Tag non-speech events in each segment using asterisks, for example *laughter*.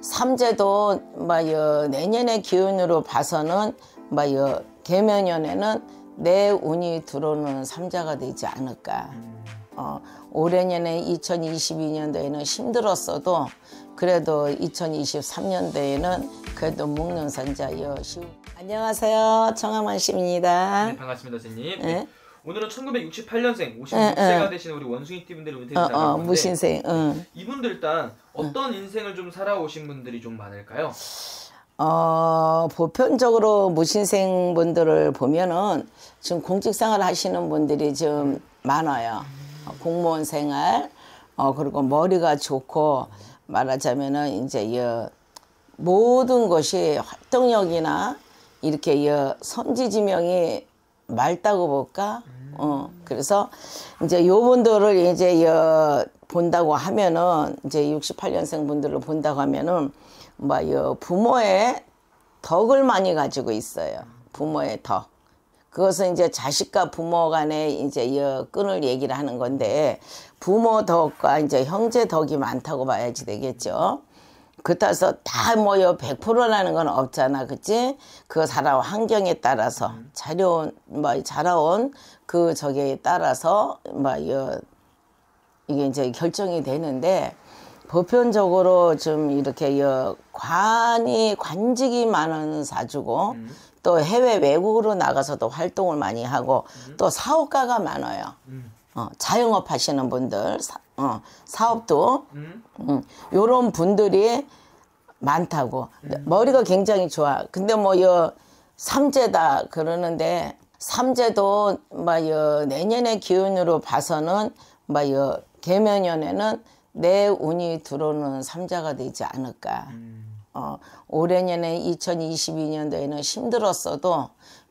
삼재도 뭐 내년의 기운으로 봐서는 뭐 개면연에는 내 운이 들어오는 삼자가 되지 않을까. 어, 올해년에 2022년도에는 힘들었어도 그래도 2023년도에는 그래도 목는산자여 안녕하세요 청아만 씨입니다. 네, 반갑습니다 선생님. 네? 오늘은 1968년생 56세가 응, 되신 우리 원숭이 띠분들을 인터 어, 어, 무신생. 응. 이분들 일단 어떤 인생을 좀 살아오신 분들이 좀 많을까요? 어, 보편적으로 무신생 분들을 보면은 지금 공직 생활 하시는 분들이 좀 많아요. 공무원 생활, 어, 그리고 머리가 좋고 말하자면은 이제 이 모든 것이 활동력이나 이렇게 이 선지지명이 맑다고 볼까? 어, 그래서 이제 요 분들을 이제 여, 본다고 하면은 이제 68년생 분들을 본다고 하면은 뭐 여 부모의 덕을 많이 가지고 있어요. 부모의 덕. 그것은 이제 자식과 부모 간에 이제 여 끈을 얘기를 하는 건데 부모 덕과 이제 형제 덕이 많다고 봐야지 되겠죠. 그렇다서 다 모여 100%라는 건 없잖아, 그치? 그 살아온 환경에 따라서 음. 자려온, 뭐, 자라온 그 저기에 따라서, 뭐, 이게 이제 결정이 되는데, 보편적으로 좀 이렇게 여 관이 관직이 많은 사주고 음. 또 해외 외국으로 나가서도 활동을 많이 하고 음. 또 사업가가 많아요. 음. 어, 자영업 하시는 분들 사, 어, 사업도 음. 음, 요런 분들이 많다고 음. 머리가 굉장히 좋아 근데 뭐 여 삼재다 그러는데 삼재도 뭐여 내년의 기운으로 봐서는 뭐여 개면연에는 내 운이 들어오는 삼자가 되지 않을까 음. 어, 올해년에 2022년도에는 힘들었어도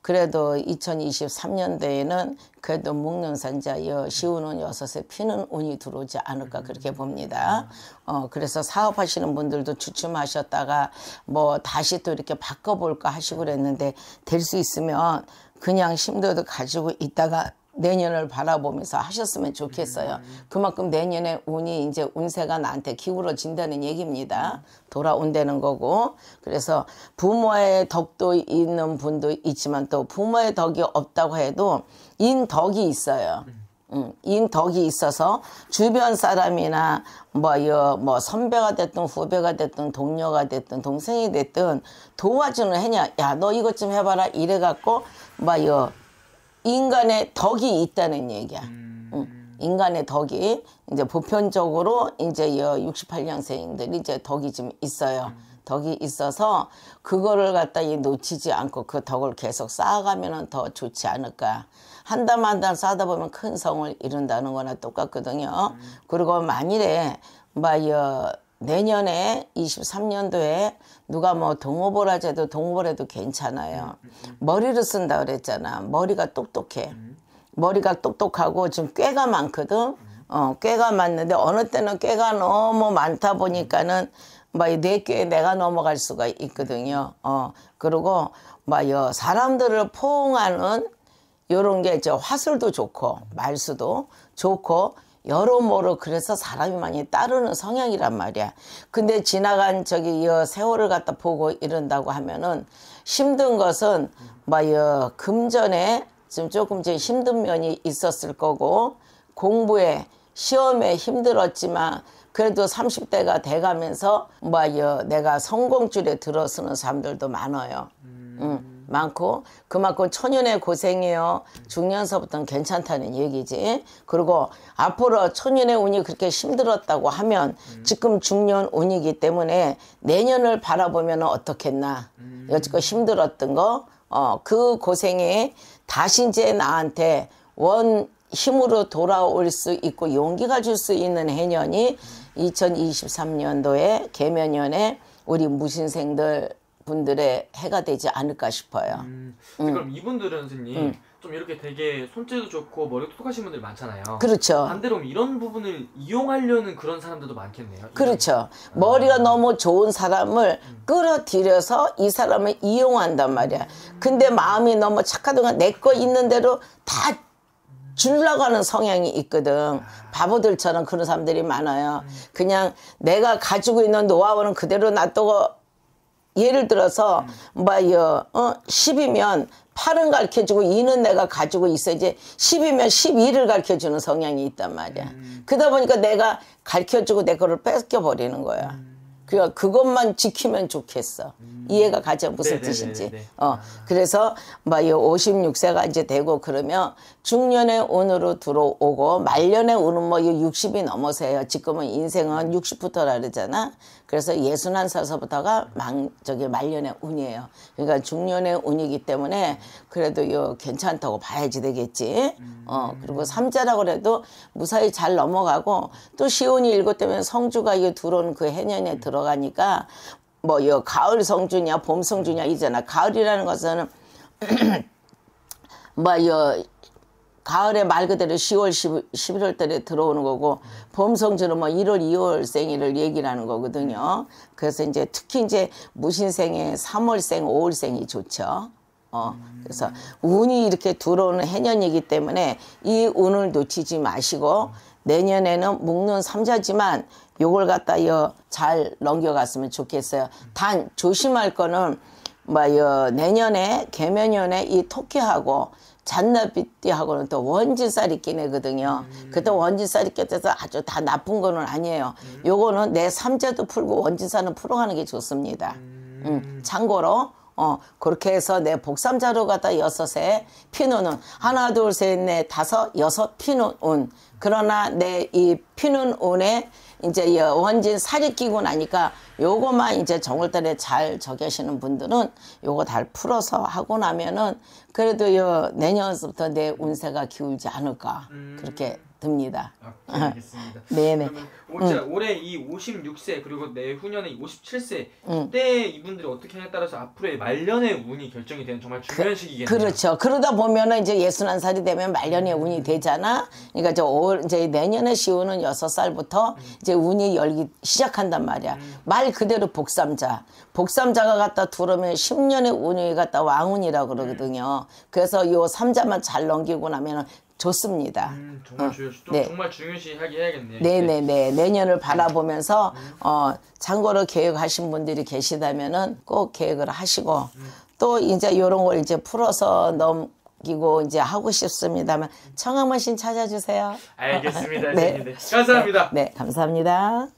그래도 2023년도에는 그래도 목련산자여 시우는 여섯에 피는 운이 들어오지 않을까 그렇게 봅니다. 어, 그래서 사업하시는 분들도 주춤하셨다가 뭐 다시 또 이렇게 바꿔볼까 하시고 그랬는데 될 수 있으면 그냥 심도도 가지고 있다가 내년을 바라보면서 하셨으면 좋겠어요. 그만큼 내년에 운이 이제 운세가 나한테 기울어진다는 얘기입니다. 돌아온다는 거고. 그래서 부모의 덕도 있는 분도 있지만 또 부모의 덕이 없다고 해도 인 덕이 있어요. 음, 인 덕이 있어서 주변 사람이나 뭐뭐 뭐 선배가 됐든 후배가 됐든 동료가 됐든 동생이 됐든 도와주는 해냐 야 너 이것 좀 해봐라 이래갖고 뭐요 인간의 덕이 있다는 얘기야. 음. 인간의 덕이 이제 보편적으로 이제 68년생들이 이제 덕이 좀 있어요. 음. 덕이 있어서 그거를 갖다 놓치지 않고 그 덕을 계속 쌓아가면 더 좋지 않을까. 한담한담 쌓다 보면 큰 성을 이룬다는 거나 똑같거든요. 음. 그리고 만일에 막여 내년에 23년도에 누가 뭐 동호보라 제도 동호보라도 괜찮아요. 머리를 쓴다 그랬잖아. 머리가 똑똑해. 머리가 똑똑하고 지금 꾀가 많거든. 어, 꾀가 많는데 어느 때는 꾀가 너무 많다 보니까는 막내 꾀에 내가 넘어갈 수가 있거든요. 어, 그리고 막요 사람들을 포옹하는 요런 게 이제 화술도 좋고 말수도 좋고 여러모로 그래서 사람이 많이 따르는 성향이란 말이야. 근데 지나간 저기 여 세월을 갖다 보고 이런다고 하면은 힘든 것은 뭐여 금전에 지금 조금 제 힘든 면이 있었을 거고 공부에 시험에 힘들었지만 그래도 30대가 돼가면서 뭐여 내가 성공줄에 들어서는 사람들도 많아요. 음. 응. 많고 그만큼 천연의 고생이요 중년서부터는 괜찮다는 얘기지 그리고 앞으로 천연의 운이 그렇게 힘들었다고 하면 음. 지금 중년 운이기 때문에 내년을 바라보면 어떻겠나 음. 여태껏 힘들었던 거어그 고생이 다시 이제 나한테 원 힘으로 돌아올 수 있고 용기가 줄 수 있는 해년이 2023년도에 개면년에 우리 무신생들 분들의 해가 되지 않을까 싶어요. 음, 음. 근 그럼 이분들은 선생님 음. 좀 이렇게 되게 손재도 좋고 머리 똑똑하신 분들 많잖아요. 그렇죠. 반대로 이런 부분을 이용하려는 그런 사람들도 많겠네요. 그렇죠. 아. 머리가 너무 좋은 사람을 음. 끌어들여서 이 사람을 이용한단 말이야. 음. 근데 마음이 너무 착하던가 내 거 있는 대로 다 줄라고 하는 성향이 있거든. 아. 바보들처럼 그런 사람들이 많아요. 그냥 내가 가지고 있는 노하우는 그대로 놔두고 예를 들어서 뭐여 어, 10이면 8은 가르쳐주고 2는 내가 가지고 있어 야지 10이면 12를 가르쳐주는 성향이 있단 말이야. 음. 그러다 보니까 내가 가르쳐주고 내 거를 뺏겨버리는 거야. 음. 그러니까 그것만 지키면 좋겠어. 음. 이해가 가죠. 무슨 네네네네. 네, 네, 뜻인지. 네, 어. 아. 그래서 뭐막 56세가 이제 되고 그러면 중년의 운으로 들어오고 말년의 운은 뭐 60이 넘어서 요 지금은 인생은 60부터라 그러잖아. 그래서 예순한 사서부터가 망, 저기 말년의 운이에요. 그러니까 중년의 운이기 때문에 그래도 요 괜찮다고 봐야지 되겠지. 어, 그리고 삼자라고 그래도 무사히 잘 넘어가고 또 시온이 일곱 때문에 성주가 이 들어온 그 해년에 들어가니까 뭐 요 가을 성주냐 봄 성주냐 이잖아. 가을이라는 것은 *clears throat* 뭐요 가을에 말 그대로 10월, 10, 1월 달에 들어오는 거고, 범성주는 뭐 1월, 2월 생일을 얘기를 하는 거거든요. 그래서 이제 특히 이제 무신생에 3월생, 5월생이 좋죠. 어, 그래서 운이 이렇게 들어오는 해년이기 때문에 이 운을 놓치지 마시고, 내년에는 묵는 삼자지만 요걸 갖다 여 잘 넘겨갔으면 좋겠어요. 단 조심할 거는 뭐 여 내년에 개면년에 이 토끼하고 잔나비띠하고는 또 원진살이 끼네거든요. 음. 그때 원진살이 껴져서 아주 다 나쁜 거는 아니에요. 음. 요거는 내 삼재도 풀고 원진살은 풀어가는 게 좋습니다. 음. 음. 참고로 어 그렇게 해서 내 복삼자로 갖다 여섯에 피노는 하나 둘 셋 넷 다섯 여섯 피노운 그러나 내 이 피는 운에 이제 원진 살이 끼고 나니까 요거만 이제 정월달에 잘적기시는 분들은 요거 다 풀어서 하고 나면은 그래도 요 내년부터 내 운세가 기울지 않을까 음. 그렇게 듭니다. 아, 알겠습니다. *laughs* 네네. 올해, 음. 이 56세 그리고 내후년에 57세 음. 때 이분들이 어떻게 하냐에 따라서 앞으로의 말년의 운이 결정이 되는 정말 중요한 그, 시기겠네요. 그렇죠. 그러다 보면은 이제 예순한 살이 되면 말년의 운이 되잖아. 그러니까 저올 이제 내년에 시우는 여섯 살부터 음. 이제 운이 열기 시작한단 말이야. 음. 말 그대로 복삼자. 복삼자가 갖다 두르면 10년의 운이 갖다 왕운이라 고 그러거든요. 그래서 요 삼자만 잘 넘기고 나면은 좋습니다. 음, 정말, 어, 네. 정말 중요시 해야겠네요. 네네네. 내년을 바라보면서 음. 어, 참고로 계획하신 분들이 계시다면은 꼭 계획을 하시고 음. 또 이제 요런걸 이제 풀어서 넘 느끼고 이제 하고 싶습니다만 청아머신 찾아주세요. 알겠습니다. *laughs* 네. 감사합니다. 네, 감사합니다.